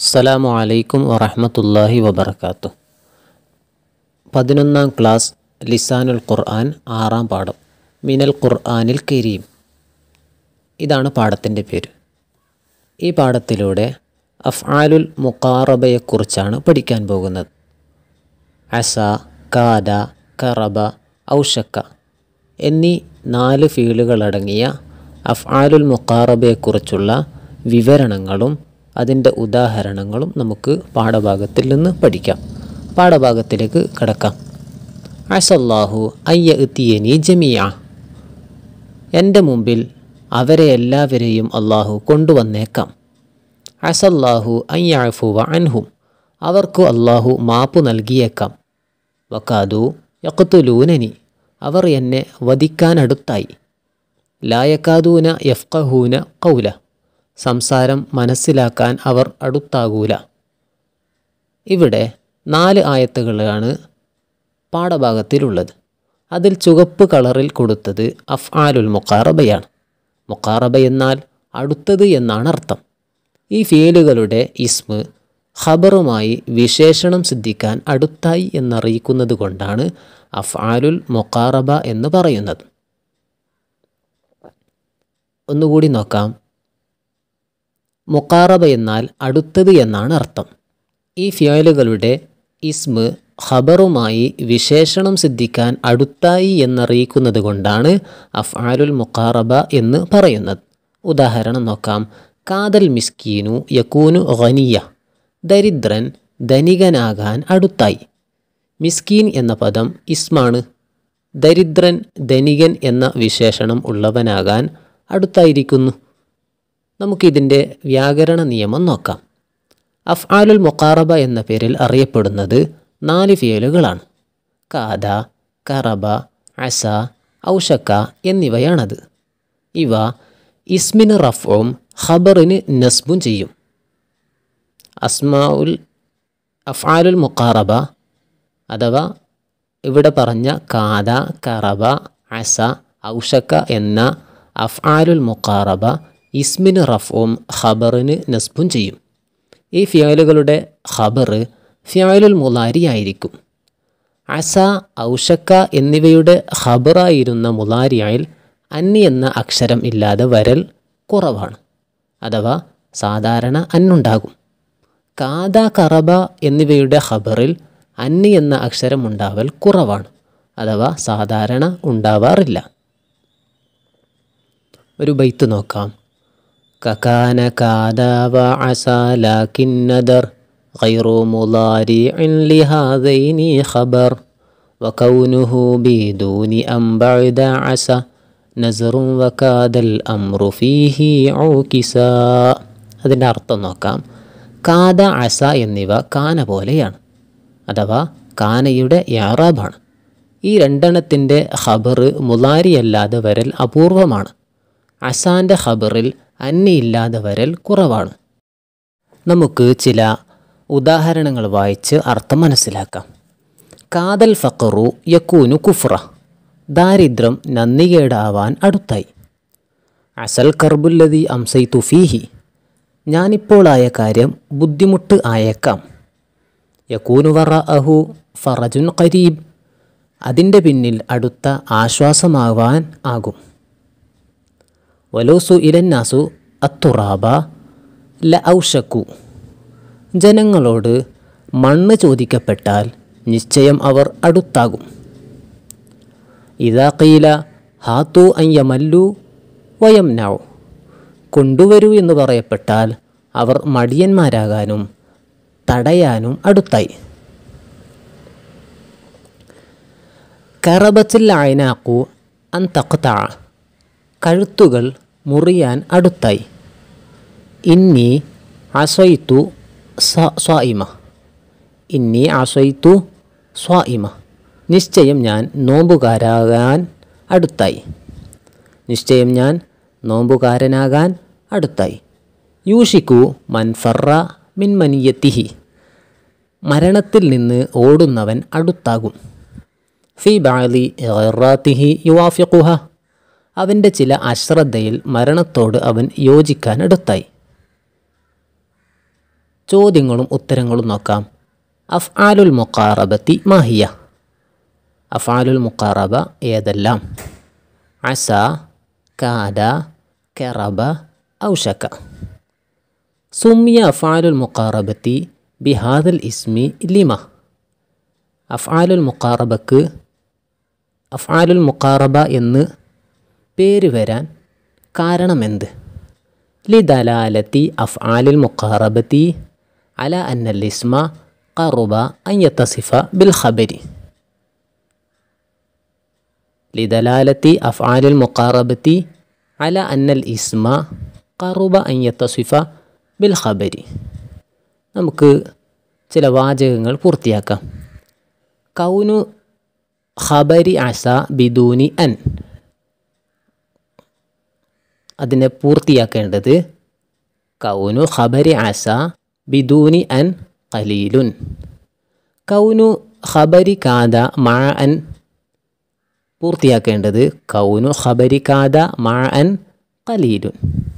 അസ്സലാമു അലൈക്കും വറഹമത്തല്ലാഹി വബർക്കാത്തു പതിനൊന്നാം ക്ലാസ് ലിസാനുൽ ഖുർആൻ ആറാം പാഠം മിനൽ ഖുർആനിൽ കരീം ഇതാണ് പാഠത്തിൻ്റെ പേര് ഈ പാഠത്തിലൂടെ അഫ്ആലുൽ മുക്കാറബയെക്കുറിച്ചാണ് പഠിക്കാൻ പോകുന്നത് അസ കാദ കറബ ഔഷക്ക എന്നീ നാല് ഫീലുകളടങ്ങിയ അഫ്ആലുൽ മുക്കാറബയെക്കുറിച്ചുള്ള വിവരണങ്ങളും അതിൻ്റെ ഉദാഹരണങ്ങളും നമുക്ക് പാഠഭാഗത്തിൽ നിന്ന് പഠിക്കാം പാഠഭാഗത്തിലേക്ക് കടക്കാം അസല്ലാഹു അയ്യ എത്തിയനി ജമിയ എൻ്റെ മുമ്പിൽ അവരെ എല്ലാവരെയും അള്ളാഹു കൊണ്ടുവന്നേക്കാം അസല്ലാഹു അയ്യാഫുവ അൻഹും അവർക്ക് അള്ളാഹു മാപ്പ് നൽകിയേക്കാം വക്കാതു യക്കത്തുലൂനനി അവർ എന്നെ വധിക്കാനടുത്തായി ലായക്കാദൂന യഫ്കഹൂന കൗല സംസാരം മനസ്സിലാക്കാൻ അവർ അടുത്താകൂല ഇവിടെ നാല് ആയത്തുകളാണ് പാഠഭാഗത്തിലുള്ളത് അതിൽ ചുവപ്പ് കളറിൽ കൊടുത്തത് അഫ്ആലുൽ മുക്കാറബയാണ് മുക്കാറബ എന്നാൽ അടുത്തത് എന്നാണ് അർത്ഥം ഈ ഫീലുകളുടെ ഇസ്മ് ഖബറുമായി വിശേഷണം സിദ്ധിക്കാൻ അടുത്തായി എന്നറിയിക്കുന്നത് കൊണ്ടാണ് അഫ്ആലുൽ മുക്കാറബ എന്ന് പറയുന്നത് ഒന്നുകൂടി നോക്കാം മുക്കാറബ എന്നാൽ അടുത്തത് എന്നാണ് അർത്ഥം ഈ ഫ്യോലുകളുടെ ഇസ്മ് ഖബറുമായി വിശേഷണം സിദ്ധിക്കാൻ അടുത്തായി എന്നറിയിക്കുന്നത് കൊണ്ടാണ് അഫ്ആലുൽ മുക്കാറബ എന്ന് പറയുന്നത് ഉദാഹരണം നോക്കാം കാതൽ മിസ്കീനു യക്കൂനു ഖനിയ ദരിദ്രൻ ധനികനാകാൻ അടുത്തായി മിസ്കീൻ എന്ന പദം ഇസ്മാണ് ദരിദ്രൻ ധനികൻ എന്ന വിശേഷണം ഉള്ളവനാകാൻ അടുത്തായിരിക്കുന്നു നമുക്കിതിൻ്റെ വ്യാകരണ നിയമം നോക്കാം അഫ്ആലുൽ മൊക്കാറബ എന്ന പേരിൽ അറിയപ്പെടുന്നത് നാല് ഫിയലുകളാണ് കാദ കറബ അസ ഔഷക്ക എന്നിവയാണത് ഇവ ഇസ്മിന് റഫും ഖബറിന് നസ്ബും ചെയ്യും അസ്മാഉൽ അഫ്ആലുൽ മുക്കാറബ അഥവാ ഇവിടെ പറഞ്ഞ കാദ കറബ അസ ഔഷക്ക എന്ന അഫ്ആലുൽ മുക്കാറബ ഇസ്മിന് റഫും ഖബറിന് നസ്ബും ചെയ്യും ഈ ഫിയാലുകളുടെ ഖബർ ഫിയാലുൽ ആയിരിക്കും അസ ഔഷക്ക എന്നിവയുടെ ഖബറായിരുന്ന മുലാരിയായിൽ അന്നി എന്ന അക്ഷരം ഇല്ലാതെ വരൽ കുറവാണ് അഥവാ സാധാരണ അന്നുണ്ടാകും കാത കറബ എന്നിവയുടെ ഖബറിൽ അന്നി എന്ന അക്ഷരം ഉണ്ടാവൽ കുറവാണ് അഥവാ സാധാരണ ഉണ്ടാവാറില്ല ഒരു ബൈത്ത് നോക്കാം ككان كادا وعسى لكن ندر غير مضارع لهذين خبر وكونه بدون أن بعد عسى نزر وكاد الأمر فيه عوكسا هذا نارت അർത്ഥം كادا عسى ينبا كان കാന هذا كان കാനയുടെ യാറാബാണ് ഈ രണ്ടെണ്ണത്തിൻ്റെ ഖബർ മുലാരിയല്ലാതെ വരൽ അപൂർവമാണ് അസാൻ്റെ ഖബറിൽ അന്നയില്ലാതെ വരൽ കുറവാണ് നമുക്ക് ചില ഉദാഹരണങ്ങൾ വായിച്ച് അർത്ഥം മനസ്സിലാക്കാം കാതൽ ഫക്കറു യക്കൂനു കുഫ്ര ദാരിദ്ര്യം നന്ദികേടാവാൻ അടുത്തായി അസൽ കർബുല്ലതി അംസൈ തുഫീഹി ഞാനിപ്പോളായ കാര്യം ബുദ്ധിമുട്ട് ആയേക്കാം യക്കൂനു വറ അഹു ഫറജുൻ കരീബ് അതിൻ്റെ പിന്നിൽ അടുത്ത ആശ്വാസമാവാൻ ആകും വലൂസു ഇലന്നാസു അത്തുറാബ ല ഔഷക്കു ജനങ്ങളോട് മണ്ണ് ചോദിക്കപ്പെട്ടാൽ നിശ്ചയം അവർ അടുത്താകും ഇതാക്കയില കീല ഹാത്തു അയ്യമല്ലു വയം നൗ കൊണ്ടുവരൂ എന്ന് പറയപ്പെട്ടാൽ അവർ മടിയന്മാരാകാനും തടയാനും അടുത്തായി കറബത്തിൽ ആയനാക്കു അൻ തക്ത കഴുത്തുകൾ മുറിയാൻ അടുത്തായി ഇന്നി അസൈത്തു സ്വായിമ ഇന്നി അസൈത്തു സ്വായിമ നിശ്ചയം ഞാൻ നോമ്പുകാരാകാൻ അടുത്തായി നിശ്ചയം ഞാൻ നോമ്പുകാരനാകാൻ അടുത്തായി യൂഷിക്കു മൻഫറ മിൻമനിയത്തിഹി മരണത്തിൽ നിന്ന് ഓടുന്നവൻ അടുത്താകും ഫി ബാലി യുവാഫിഖുഹ അവൻ്റെ ചില അശ്രദ്ധയിൽ മരണത്തോട് അവൻ യോജിക്കാനടുത്തായി ചോദ്യങ്ങളും ഉത്തരങ്ങളും നോക്കാം അഫ്ആലുൽ മുക്കാറബത്തി മാഹിയ ആലുൽ മുക്കാറബ ഏതെല്ലാം അസ കാദ കെറബ ഔഷക്ക സുമിയ ആലുൽ മുക്കാറബത്തി ബിഹാദൽ ഇസ്മി ലിമ ആലുൽ മുക്കാറബക്ക് ആലുൽ മുക്കാറബ എന്ന് പേര് വരാൻ കാരണമെന്ത് ലിദലാലത്തി അഫ് ആലിൽ മുക്കാറബത്തി അല അന്നൽ ഇസ്മ കറുബ അയ്യത്തസിഫ ബിൽ ഖബരി لدلالة أفعال المقاربة على أن الإسم قرب أن يتصف بالخبر നമുക്ക് ചില വാചകങ്ങൾ പൂർത്തിയാക്കാം കൗനു ഖബരി അസ ബിദൂനി അൻ അതിനെ പൂർത്തിയാക്കേണ്ടത് കൗനു ഖബരി ആസ ബിദൂനി അൻ കലീലുൻ കൗനു ഖബരി കാദ മഴ അൻ പൂർത്തിയാക്കേണ്ടത് കൗനു ഖബരി കാദ മഴ അൻ കലീലുൻ